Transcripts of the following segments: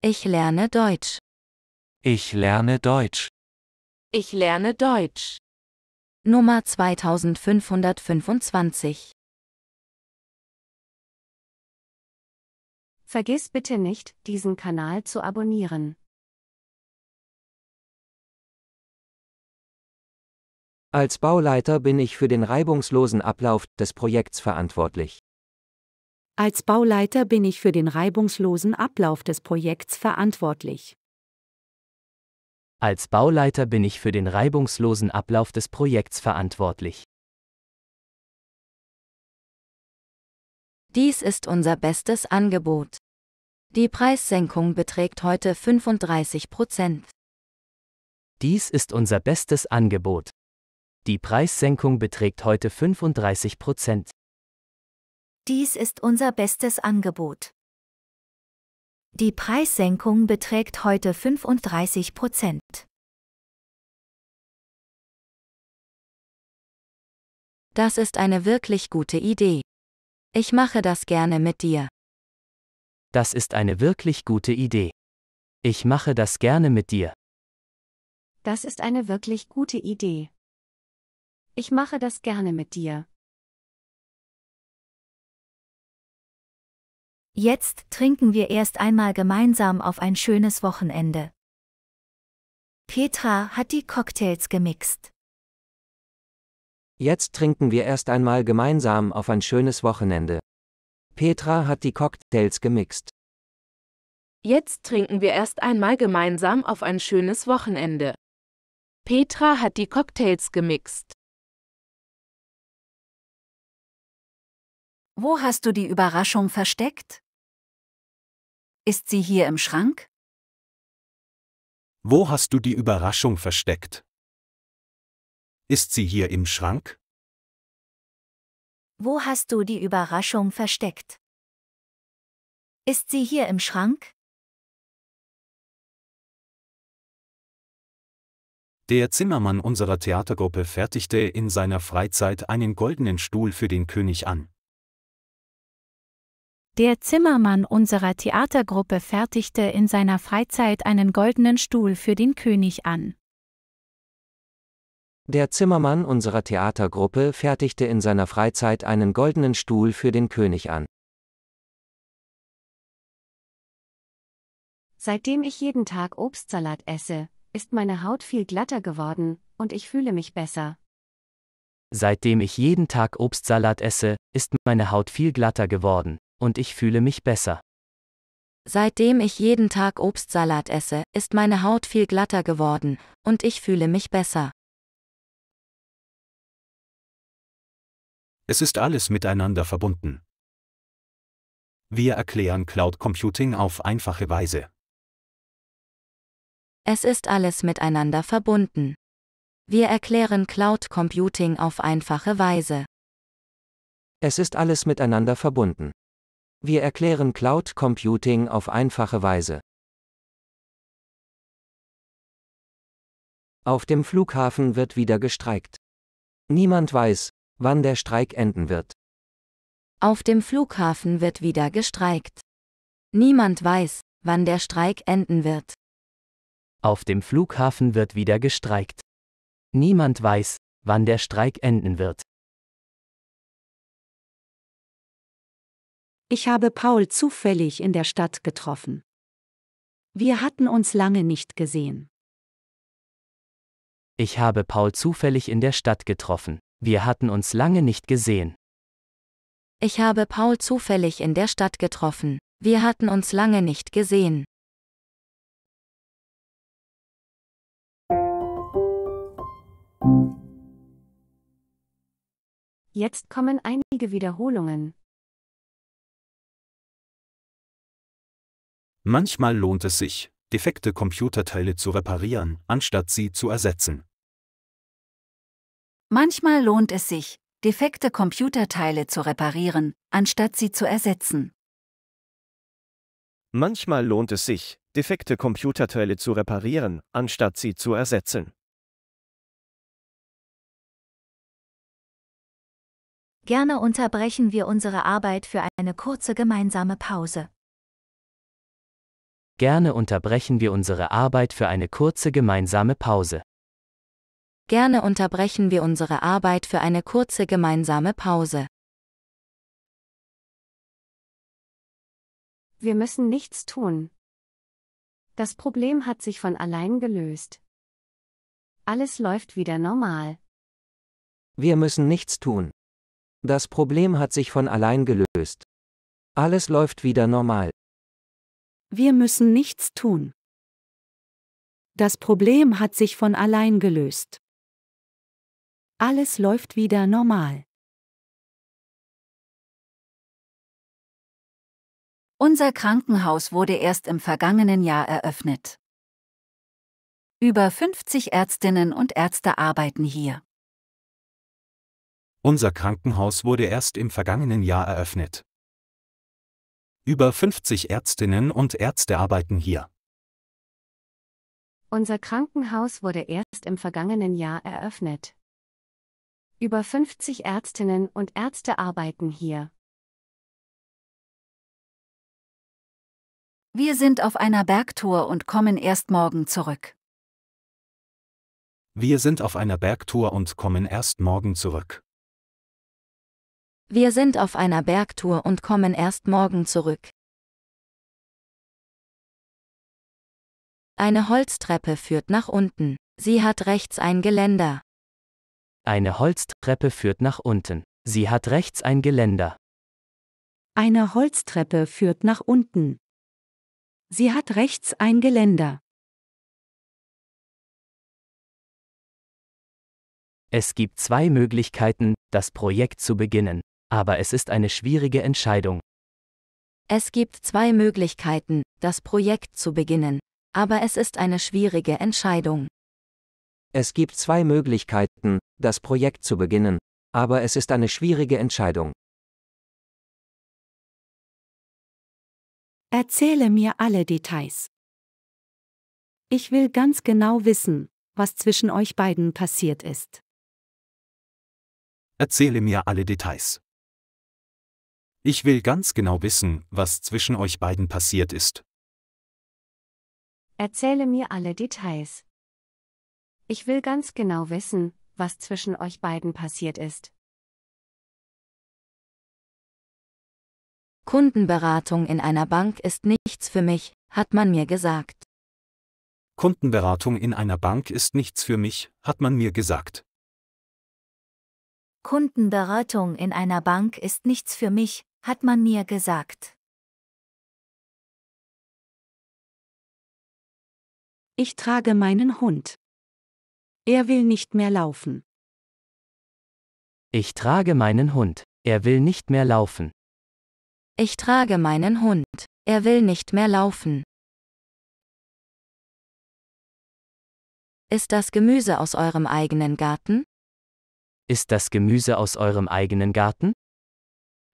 Ich lerne Deutsch. Ich lerne Deutsch. Ich lerne Deutsch. Nummer 2525. Vergiss bitte nicht, diesen Kanal zu abonnieren. Als Bauleiter bin ich für den reibungslosen Ablauf des Projekts verantwortlich. Als Bauleiter bin ich für den reibungslosen Ablauf des Projekts verantwortlich. Als Bauleiter bin ich für den reibungslosen Ablauf des Projekts verantwortlich. Dies ist unser bestes Angebot. Die Preissenkung beträgt heute 35 Prozent. Dies ist unser bestes Angebot. Die Preissenkung beträgt heute 35 Prozent. Dies ist unser bestes Angebot. Die Preissenkung beträgt heute 35 Prozent. Das ist eine wirklich gute Idee. Ich mache das gerne mit dir. Das ist eine wirklich gute Idee. Ich mache das gerne mit dir. Das ist eine wirklich gute Idee. Ich mache das gerne mit dir. Jetzt trinken wir erst einmal gemeinsam auf ein schönes Wochenende. Petra hat die Cocktails gemixt. Jetzt trinken wir erst einmal gemeinsam auf ein schönes Wochenende. Petra hat die Cocktails gemixt. Jetzt trinken wir erst einmal gemeinsam auf ein schönes Wochenende. Petra hat die Cocktails gemixt. Wo hast du die Überraschung versteckt? Ist sie hier im Schrank? Wo hast du die Überraschung versteckt? Ist sie hier im Schrank? Wo hast du die Überraschung versteckt? Ist sie hier im Schrank? Der Zimmermann unserer Theatergruppe fertigte in seiner Freizeit einen goldenen Stuhl für den König an. Der Zimmermann unserer Theatergruppe fertigte in seiner Freizeit einen goldenen Stuhl für den König an. Der Zimmermann unserer Theatergruppe fertigte in seiner Freizeit einen goldenen Stuhl für den König an. Seitdem ich jeden Tag Obstsalat esse, ist meine Haut viel glatter geworden, und ich fühle mich besser. Seitdem ich jeden Tag Obstsalat esse, ist meine Haut viel glatter geworden und ich fühle mich besser. Seitdem ich jeden Tag Obstsalat esse, ist meine Haut viel glatter geworden, und ich fühle mich besser. Es ist alles miteinander verbunden. Wir erklären Cloud Computing auf einfache Weise. Es ist alles miteinander verbunden. Wir erklären Cloud Computing auf einfache Weise. Es ist alles miteinander verbunden. Wir erklären Cloud Computing auf einfache Weise. Auf dem Flughafen wird wieder gestreikt. Niemand weiß, wann der Streik enden wird. Auf dem Flughafen wird wieder gestreikt. Niemand weiß, wann der Streik enden wird. Auf dem Flughafen wird wieder gestreikt. Niemand weiß, wann der Streik enden wird. Ich habe Paul zufällig in der Stadt getroffen. Wir hatten uns lange nicht gesehen. Ich habe Paul zufällig in der Stadt getroffen. Wir hatten uns lange nicht gesehen. Ich habe Paul zufällig in der Stadt getroffen. Wir hatten uns lange nicht gesehen. Jetzt kommen einige Wiederholungen. Manchmal lohnt es sich, defekte Computerteile zu reparieren, anstatt sie zu ersetzen. Manchmal lohnt es sich, defekte Computerteile zu reparieren, anstatt sie zu ersetzen. Manchmal lohnt es sich, defekte Computerteile zu reparieren, anstatt sie zu ersetzen. Gerne unterbrechen wir unsere Arbeit für eine kurze gemeinsame Pause. Gerne unterbrechen wir unsere Arbeit für eine kurze gemeinsame Pause. Gerne unterbrechen wir unsere Arbeit für eine kurze gemeinsame Pause. Wir müssen nichts tun. Das Problem hat sich von allein gelöst. Alles läuft wieder normal. Wir müssen nichts tun. Das Problem hat sich von allein gelöst. Alles läuft wieder normal. Wir müssen nichts tun. Das Problem hat sich von allein gelöst. Alles läuft wieder normal. Unser Krankenhaus wurde erst im vergangenen Jahr eröffnet. Über 50 Ärztinnen und Ärzte arbeiten hier. Unser Krankenhaus wurde erst im vergangenen Jahr eröffnet. Über 50 Ärztinnen und Ärzte arbeiten hier. Unser Krankenhaus wurde erst im vergangenen Jahr eröffnet. Über 50 Ärztinnen und Ärzte arbeiten hier. Wir sind auf einer Bergtour und kommen erst morgen zurück. Wir sind auf einer Bergtour und kommen erst morgen zurück. Wir sind auf einer Bergtour und kommen erst morgen zurück. Eine Holztreppe führt nach unten. Sie hat rechts ein Geländer. Eine Holztreppe führt nach unten. Sie hat rechts ein Geländer. Eine Holztreppe führt nach unten. Sie hat rechts ein Geländer. Es gibt zwei Möglichkeiten, das Projekt zu beginnen. Aber es ist eine schwierige Entscheidung. Es gibt zwei Möglichkeiten, das Projekt zu beginnen. Aber es ist eine schwierige Entscheidung. Es gibt zwei Möglichkeiten, das Projekt zu beginnen. Aber es ist eine schwierige Entscheidung. Erzähle mir alle Details. Ich will ganz genau wissen, was zwischen euch beiden passiert ist. Erzähle mir alle Details. Ich will ganz genau wissen, was zwischen euch beiden passiert ist. Erzähle mir alle Details. Ich will ganz genau wissen, was zwischen euch beiden passiert ist. Kundenberatung in einer Bank ist nichts für mich, hat man mir gesagt. Kundenberatung in einer Bank ist nichts für mich, hat man mir gesagt. Kundenberatung in einer Bank ist nichts für mich, hat man mir gesagt. Ich trage meinen Hund. Er will nicht mehr laufen. Ich trage meinen Hund. Er will nicht mehr laufen. Ich trage meinen Hund. Er will nicht mehr laufen. Ist das Gemüse aus eurem eigenen Garten? Ist das Gemüse aus eurem eigenen Garten?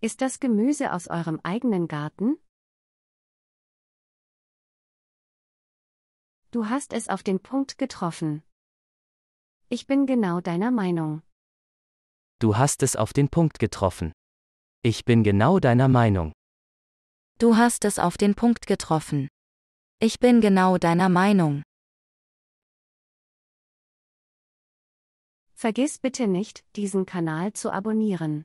Ist das Gemüse aus eurem eigenen Garten? Du hast es auf den Punkt getroffen. Ich bin genau deiner Meinung. Du hast es auf den Punkt getroffen. Ich bin genau deiner Meinung. Du hast es auf den Punkt getroffen. Ich bin genau deiner Meinung. Vergiss bitte nicht, diesen Kanal zu abonnieren.